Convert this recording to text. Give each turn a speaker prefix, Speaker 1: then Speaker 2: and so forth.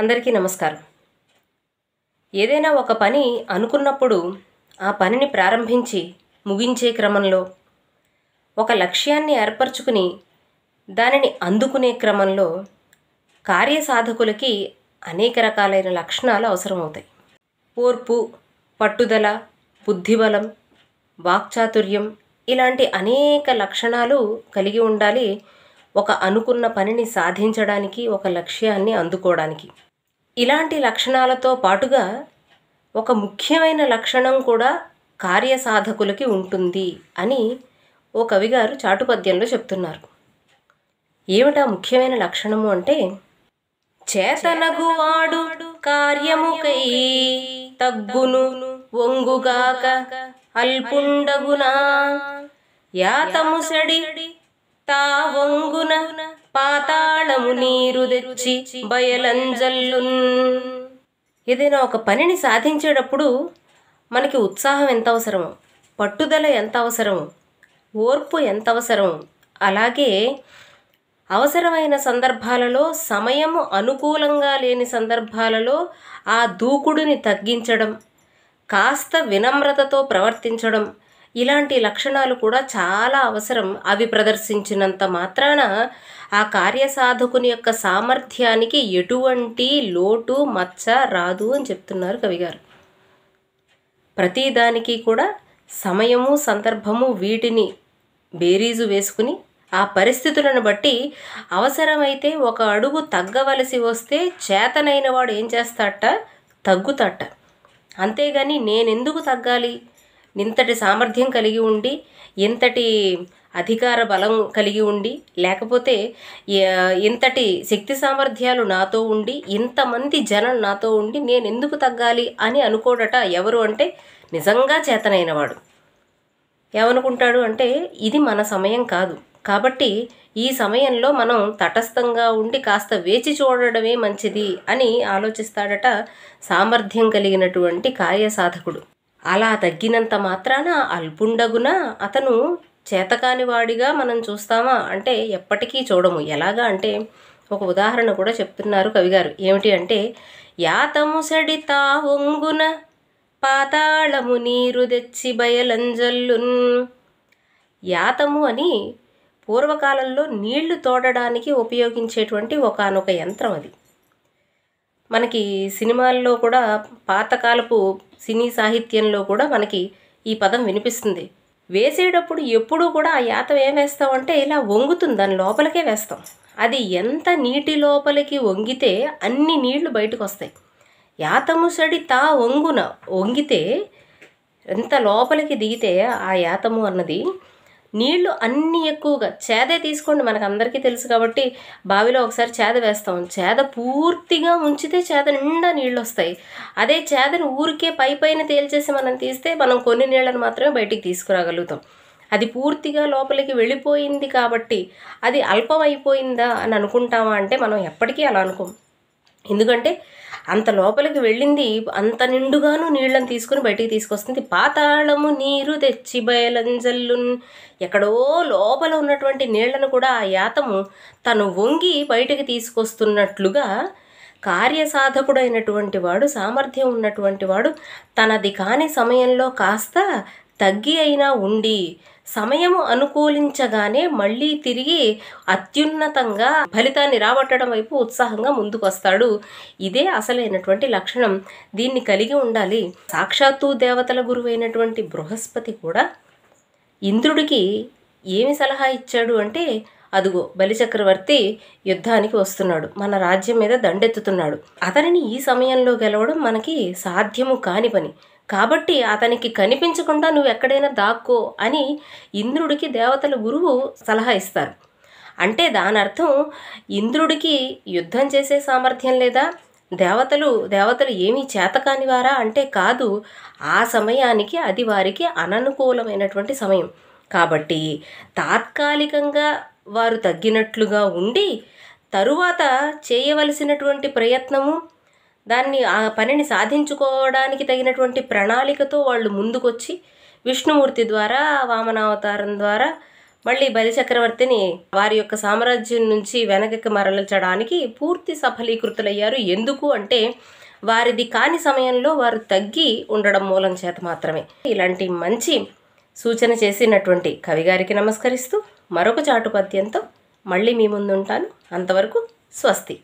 Speaker 1: అందరికీ నమస్కారం ఏదైనా ఒక పని అనుకున్నప్పుడు ఆ పనిని ప్రారంభించి ముగించే క్రమంలో ఒక లక్ష్యాన్ని ఏర్పరచుకుని దానిని అందుకునే క్రమంలో కార్యసాధకులకి అనేక రకాలైన లక్షణాలు అవసరమవుతాయి ఓర్పు పట్టుదల బుద్ధిబలం వాక్చాతుర్యం ఇలాంటి అనేక లక్షణాలు కలిగి ఉండాలి ఒక అనుకున్న పనిని సాధించడానికి ఒక లక్ష్యాన్ని అందుకోవడానికి ఇలాంటి లక్షణాలతో పాటుగా ఒక ముఖ్యమైన లక్షణం కూడా కార్యసాధకులకి ఉంటుంది అని ఓ కవిగారు చాటుపద్యంలో చెప్తున్నారు ఏమిటా ముఖ్యమైన లక్షణము అంటే చేతనగు వాడు కార్యముకై తగ్గును ఒంగుగాక అల్పుండగునా యాతముసడి తా ఒంగున పాతాళము నీరు తెచ్చి బయలంజల్లు ఏదైనా ఒక పనిని సాధించేటప్పుడు మనకి ఉత్సాహం ఎంత అవసరము పట్టుదల ఎంత అవసరము ఓర్పు ఎంత అవసరం అలాగే అవసరమైన సందర్భాలలో సమయము అనుకూలంగా లేని సందర్భాలలో ఆ దూకుడుని తగ్గించడం కాస్త వినమ్రతతో ప్రవర్తించడం ఇలాంటి లక్షణాలు కూడా చాలా అవసరం అవి ప్రదర్శించినంత మాత్రాన ఆ కార్యసాధకుని యొక్క సామర్థ్యానికి ఎటువంటి లోటు మచ్చ రాదు అని చెప్తున్నారు కవిగారు ప్రతిదానికి కూడా సమయము సందర్భము వీటిని బేరీజు వేసుకుని ఆ పరిస్థితులను బట్టి అవసరమైతే ఒక అడుగు తగ్గవలసి వస్తే చేతనైన వాడు ఏం చేస్తాట తగ్గుతాట అంతేగాని నేనెందుకు తగ్గాలి ఇంతటి సామర్థ్యం కలిగి ఉండి ఇంతటి అధికార బలం కలిగి ఉండి లేకపోతే ఇంతటి శక్తి సామర్థ్యాలు నాతో ఉండి ఇంతమంది జనం నాతో ఉండి నేను ఎందుకు తగ్గాలి అని అనుకోడట ఎవరు అంటే నిజంగా చేతనైనవాడు ఏమనుకుంటాడు అంటే ఇది మన సమయం కాదు కాబట్టి ఈ సమయంలో మనం తటస్థంగా ఉండి కాస్త వేచి చూడడమే మంచిది అని ఆలోచిస్తాడట సామర్థ్యం కలిగినటువంటి కార్యసాధకుడు అలా తగ్గినంత మాత్రాన అల్పుండగున అతను చేతకానివాడిగా మనం చూస్తామా అంటే ఎప్పటికీ చూడము ఎలాగా అంటే ఒక ఉదాహరణ కూడా చెప్తున్నారు కవిగారు ఏమిటి అంటే యాతము సడితా ఒంగున పాతాళము నీరు తెచ్చి బయలంజల్లున్ యాతము అని పూర్వకాలంలో నీళ్లు తోడడానికి ఉపయోగించేటువంటి ఒకనొక యంత్రం అది మనకి సినిమాల్లో కూడా పాతకాలపు సినీ సాహిత్యంలో కూడా మనకి ఈ పదం వినిపిస్తుంది వేసేటప్పుడు ఎప్పుడూ కూడా ఆ యాత ఏం వేస్తామంటే ఇలా వంగుతుంది దాని లోపలికే వేస్తాం అది ఎంత నీటి లోపలికి వంగితే అన్ని నీళ్లు బయటకు వస్తాయి యాతముసడి తా వంగున వంగితే ఎంత లోపలికి దిగితే ఆ యాతము అన్నది నీళ్లు అన్ని ఎక్కువగా చేదే తీసుకోండి మనకు అందరికీ తెలుసు కాబట్టి బావిలో ఒకసారి చేద వేస్తాం చేద పూర్తిగా ఉంచితే చేద నిండా నీళ్ళు వస్తాయి అదే చేదను ఊరికే పై పైన తేల్చేసి మనం తీస్తే మనం కొన్ని నీళ్ళను మాత్రమే బయటికి తీసుకురాగలుగుతాం అది పూర్తిగా లోపలికి వెళ్ళిపోయింది కాబట్టి అది అల్పమైపోయిందా అని అనుకుంటామా అంటే మనం ఎప్పటికీ అలా అనుకోం ఎందుకంటే అంత లోపలికి వెళ్ళింది అంత నిండుగాను నీళ్లను తీసుకుని బయటికి తీసుకొస్తుంది పాతాళము నీరు తెచ్చి బయలంజల్లు ఎక్కడో లోపల ఉన్నటువంటి నీళ్లను కూడా ఆ యాతము తను వంగి బయటికి తీసుకొస్తున్నట్లుగా కార్యసాధకుడైనటువంటి వాడు సామర్థ్యం ఉన్నటువంటి వాడు తనది కాని సమయంలో కాస్త తగ్గి అయినా ఉండి సమయము అనుకూలించగానే మళ్ళీ తిరిగి అత్యున్నతంగా ఫలితాన్ని రాబట్టడం వైపు ఉత్సాహంగా ముందుకొస్తాడు ఇదే అసలైనటువంటి లక్షణం దీన్ని కలిగి ఉండాలి సాక్షాత్తు దేవతల గురువైనటువంటి బృహస్పతి కూడా ఇంద్రుడికి ఏమి సలహా ఇచ్చాడు అంటే అదుగో బలిచక్రవర్తి యుద్ధానికి వస్తున్నాడు మన రాజ్యం మీద దండెత్తుతున్నాడు అతనిని ఈ సమయంలో గెలవడం మనకి సాధ్యము కాని పని కాబట్టి అతనికి కనిపించకుండా నువ్వు ఎక్కడైనా దాక్కో అని ఇంద్రుడికి దేవతల గురువు సలహా ఇస్తారు అంటే దాని అర్థం ఇంద్రుడికి యుద్ధం చేసే సామర్థ్యం లేదా దేవతలు దేవతలు ఏమీ చేతకానివారా అంటే కాదు ఆ సమయానికి అది వారికి అననుకూలమైనటువంటి సమయం కాబట్టి తాత్కాలికంగా వారు తగ్గినట్లుగా ఉండి తరువాత చేయవలసినటువంటి ప్రయత్నము దాన్ని ఆ పనిని సాధించుకోవడానికి తగినటువంటి ప్రణాళికతో వాళ్ళు ముందుకొచ్చి విష్ణుమూర్తి ద్వారా వామనావతారం ద్వారా మళ్ళీ బలిచక్రవర్తిని వారి యొక్క సామ్రాజ్యం నుంచి వెనకకి మరలించడానికి పూర్తి సఫలీకృతులయ్యారు ఎందుకు అంటే వారిది కాని సమయంలో వారు తగ్గి ఉండడం మూలం చేత మాత్రమే ఇలాంటి మంచి సూచన చేసినటువంటి కవిగారికి నమస్కరిస్తూ మరొక చాటుపద్యంతో మళ్ళీ మీ ఉంటాను అంతవరకు స్వస్తి